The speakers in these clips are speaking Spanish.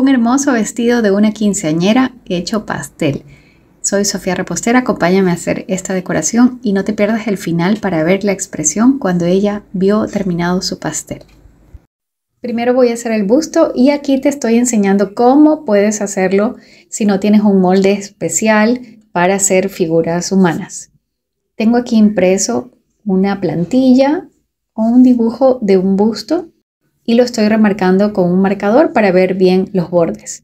un hermoso vestido de una quinceañera hecho pastel. Soy Sofía Repostera, acompáñame a hacer esta decoración y no te pierdas el final para ver la expresión cuando ella vio terminado su pastel. Primero voy a hacer el busto y aquí te estoy enseñando cómo puedes hacerlo si no tienes un molde especial para hacer figuras humanas. Tengo aquí impreso una plantilla o un dibujo de un busto y lo estoy remarcando con un marcador para ver bien los bordes.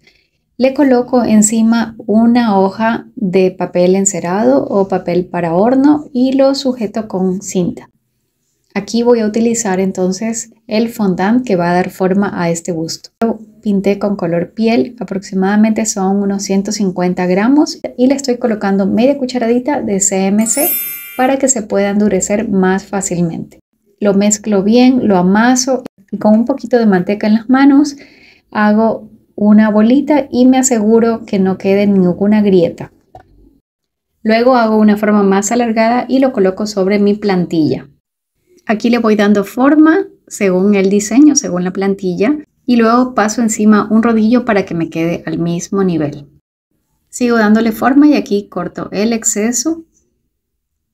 Le coloco encima una hoja de papel encerado o papel para horno y lo sujeto con cinta. Aquí voy a utilizar entonces el fondant que va a dar forma a este busto. Lo pinté con color piel, aproximadamente son unos 150 gramos y le estoy colocando media cucharadita de CMC para que se pueda endurecer más fácilmente. Lo mezclo bien, lo amaso y con un poquito de manteca en las manos hago una bolita y me aseguro que no quede ninguna grieta. Luego hago una forma más alargada y lo coloco sobre mi plantilla. Aquí le voy dando forma según el diseño, según la plantilla, y luego paso encima un rodillo para que me quede al mismo nivel. Sigo dándole forma y aquí corto el exceso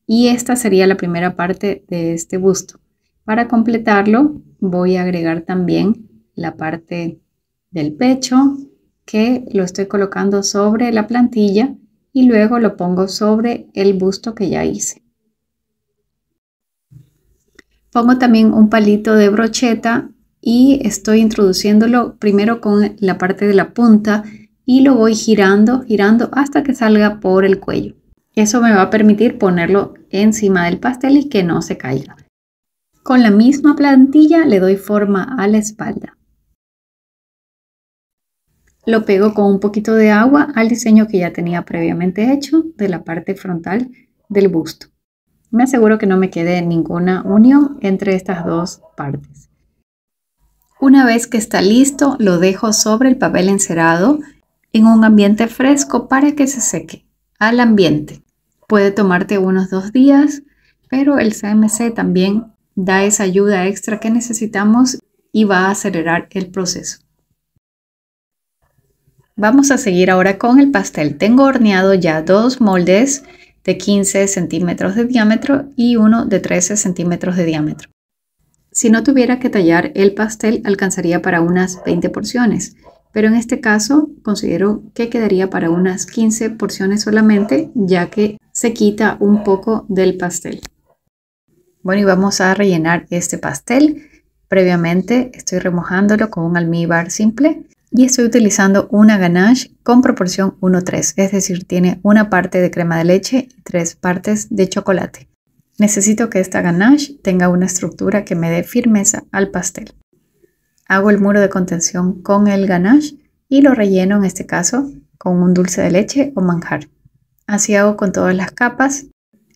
y esta sería la primera parte de este busto. Para completarlo voy a agregar también la parte del pecho que lo estoy colocando sobre la plantilla y luego lo pongo sobre el busto que ya hice. Pongo también un palito de brocheta y estoy introduciéndolo primero con la parte de la punta y lo voy girando, girando hasta que salga por el cuello. Eso me va a permitir ponerlo encima del pastel y que no se caiga. Con la misma plantilla le doy forma a la espalda. Lo pego con un poquito de agua al diseño que ya tenía previamente hecho de la parte frontal del busto. Me aseguro que no me quede ninguna unión entre estas dos partes. Una vez que está listo, lo dejo sobre el papel encerado en un ambiente fresco para que se seque. Al ambiente. Puede tomarte unos dos días, pero el CMC también da esa ayuda extra que necesitamos y va a acelerar el proceso. Vamos a seguir ahora con el pastel. Tengo horneado ya dos moldes de 15 centímetros de diámetro y uno de 13 centímetros de diámetro. Si no tuviera que tallar el pastel alcanzaría para unas 20 porciones, pero en este caso considero que quedaría para unas 15 porciones solamente ya que se quita un poco del pastel. Bueno, y vamos a rellenar este pastel. Previamente estoy remojándolo con un almíbar simple y estoy utilizando una ganache con proporción 1-3, es decir, tiene una parte de crema de leche y tres partes de chocolate. Necesito que esta ganache tenga una estructura que me dé firmeza al pastel. Hago el muro de contención con el ganache y lo relleno en este caso con un dulce de leche o manjar. Así hago con todas las capas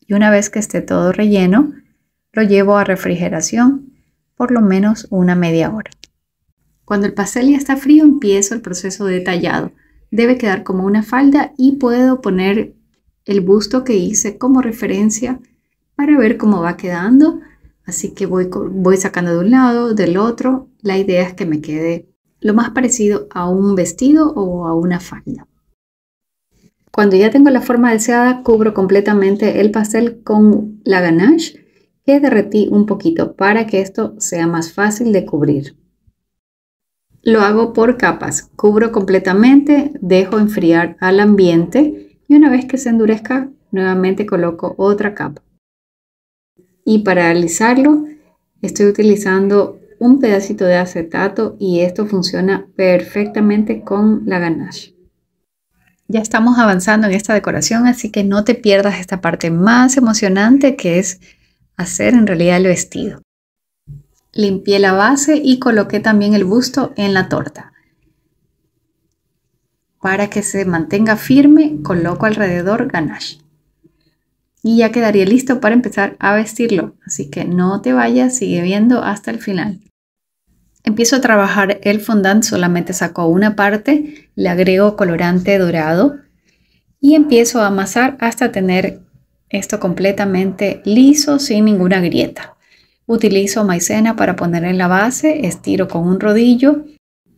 y una vez que esté todo relleno, lo llevo a refrigeración por lo menos una media hora. Cuando el pastel ya está frío empiezo el proceso de tallado. Debe quedar como una falda y puedo poner el busto que hice como referencia para ver cómo va quedando. Así que voy, voy sacando de un lado, del otro. La idea es que me quede lo más parecido a un vestido o a una falda. Cuando ya tengo la forma deseada, cubro completamente el pastel con la ganache derretí un poquito para que esto sea más fácil de cubrir. Lo hago por capas, cubro completamente, dejo enfriar al ambiente y una vez que se endurezca nuevamente coloco otra capa. Y para alisarlo estoy utilizando un pedacito de acetato y esto funciona perfectamente con la ganache. Ya estamos avanzando en esta decoración, así que no te pierdas esta parte más emocionante que es hacer en realidad el vestido. Limpié la base y coloqué también el busto en la torta. Para que se mantenga firme, coloco alrededor ganache. Y ya quedaría listo para empezar a vestirlo, así que no te vayas, sigue viendo hasta el final. Empiezo a trabajar el fondant, solamente saco una parte, le agrego colorante dorado y empiezo a amasar hasta tener esto completamente liso, sin ninguna grieta. Utilizo maicena para poner en la base, estiro con un rodillo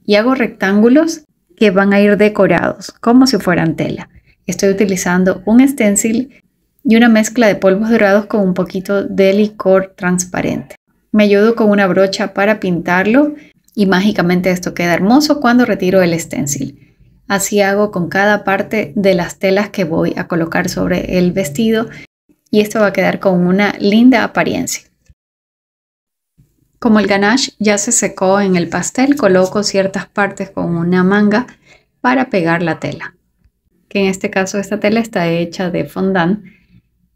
y hago rectángulos que van a ir decorados como si fueran tela. Estoy utilizando un stencil y una mezcla de polvos dorados con un poquito de licor transparente. Me ayudo con una brocha para pintarlo y mágicamente esto queda hermoso cuando retiro el stencil. Así hago con cada parte de las telas que voy a colocar sobre el vestido y esto va a quedar con una linda apariencia. Como el ganache ya se secó en el pastel, coloco ciertas partes con una manga para pegar la tela. Que en este caso esta tela está hecha de fondant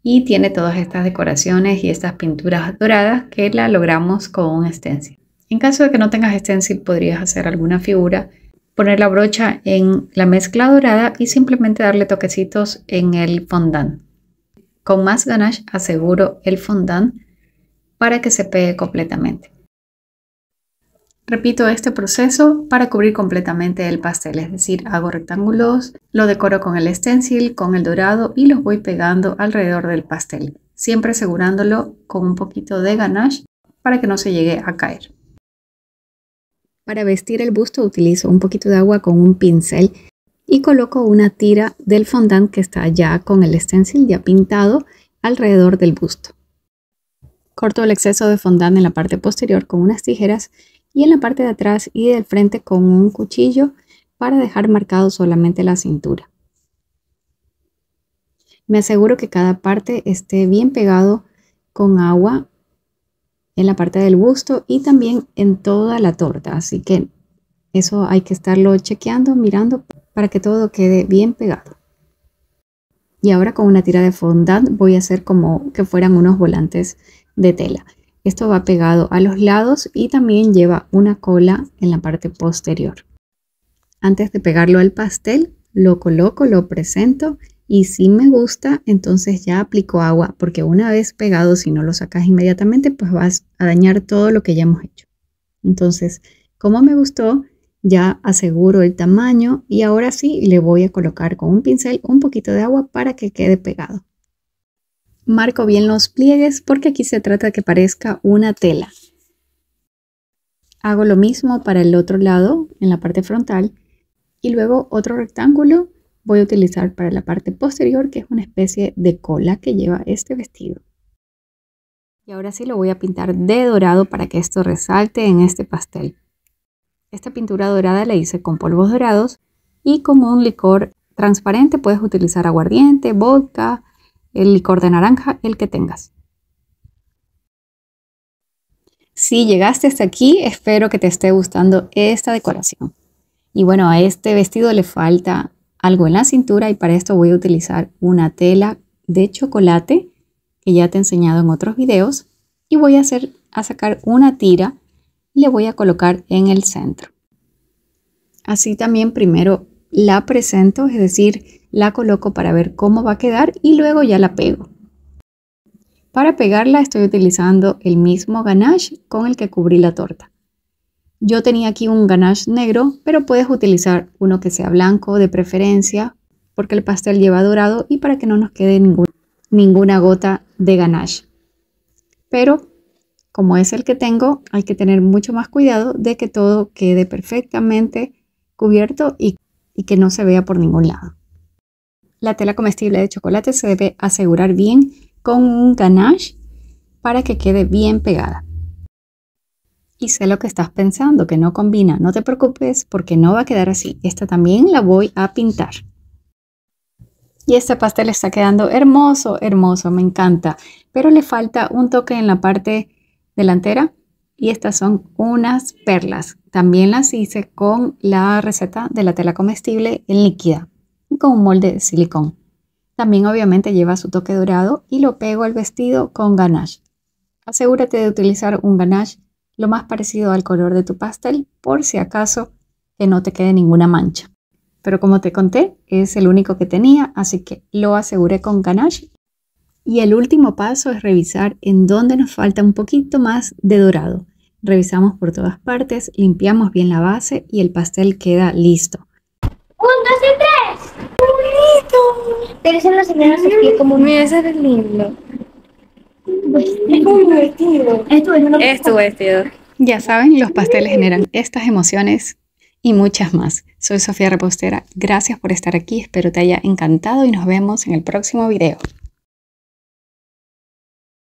y tiene todas estas decoraciones y estas pinturas doradas que la logramos con un stencil. En caso de que no tengas stencil podrías hacer alguna figura poner la brocha en la mezcla dorada y simplemente darle toquecitos en el fondant. Con más ganache aseguro el fondant para que se pegue completamente. Repito este proceso para cubrir completamente el pastel, es decir, hago rectángulos, lo decoro con el stencil, con el dorado y los voy pegando alrededor del pastel, siempre asegurándolo con un poquito de ganache para que no se llegue a caer. Para vestir el busto utilizo un poquito de agua con un pincel y coloco una tira del fondant que está ya con el stencil ya pintado alrededor del busto. Corto el exceso de fondant en la parte posterior con unas tijeras y en la parte de atrás y del frente con un cuchillo para dejar marcado solamente la cintura. Me aseguro que cada parte esté bien pegado con agua en la parte del busto y también en toda la torta. Así que eso hay que estarlo chequeando, mirando para que todo quede bien pegado. Y ahora con una tira de fondant voy a hacer como que fueran unos volantes de tela. Esto va pegado a los lados y también lleva una cola en la parte posterior. Antes de pegarlo al pastel, lo coloco, lo presento y si me gusta, entonces ya aplico agua, porque una vez pegado, si no lo sacas inmediatamente, pues vas a dañar todo lo que ya hemos hecho. Entonces, como me gustó, ya aseguro el tamaño y ahora sí le voy a colocar con un pincel un poquito de agua para que quede pegado. Marco bien los pliegues porque aquí se trata de que parezca una tela. Hago lo mismo para el otro lado, en la parte frontal, y luego otro rectángulo voy a utilizar para la parte posterior, que es una especie de cola que lleva este vestido. Y ahora sí lo voy a pintar de dorado para que esto resalte en este pastel. Esta pintura dorada la hice con polvos dorados y como un licor transparente puedes utilizar aguardiente, vodka, el licor de naranja, el que tengas. Si llegaste hasta aquí, espero que te esté gustando esta decoración. Y bueno, a este vestido le falta algo en la cintura y para esto voy a utilizar una tela de chocolate que ya te he enseñado en otros videos y voy a, hacer, a sacar una tira y le voy a colocar en el centro. Así también primero la presento, es decir, la coloco para ver cómo va a quedar y luego ya la pego. Para pegarla estoy utilizando el mismo ganache con el que cubrí la torta. Yo tenía aquí un ganache negro, pero puedes utilizar uno que sea blanco de preferencia, porque el pastel lleva dorado y para que no nos quede ninguna gota de ganache. Pero como es el que tengo, hay que tener mucho más cuidado de que todo quede perfectamente cubierto y que no se vea por ningún lado. La tela comestible de chocolate se debe asegurar bien con un ganache para que quede bien pegada. Y sé lo que estás pensando, que no combina. No te preocupes porque no va a quedar así. Esta también la voy a pintar. Y este pastel está quedando hermoso, hermoso, me encanta. Pero le falta un toque en la parte delantera y estas son unas perlas. También las hice con la receta de la tela comestible en líquida con un molde de silicón. También obviamente lleva su toque dorado y lo pego al vestido con ganache. Asegúrate de utilizar un ganache lo más parecido al color de tu pastel por si acaso que no te quede ninguna mancha. Pero como te conté, es el único que tenía, así que lo aseguré con ganache. Y el último paso es revisar en dónde nos falta un poquito más de dorado. Revisamos por todas partes, limpiamos bien la base y el pastel queda listo. ¡Un, y tres! ¡Bonito! Pero no se me como... Mira, eso es lindo. Es Ya saben, los pasteles generan estas emociones y muchas más. Soy Sofía Repostera. Gracias por estar aquí. Espero te haya encantado y nos vemos en el próximo video.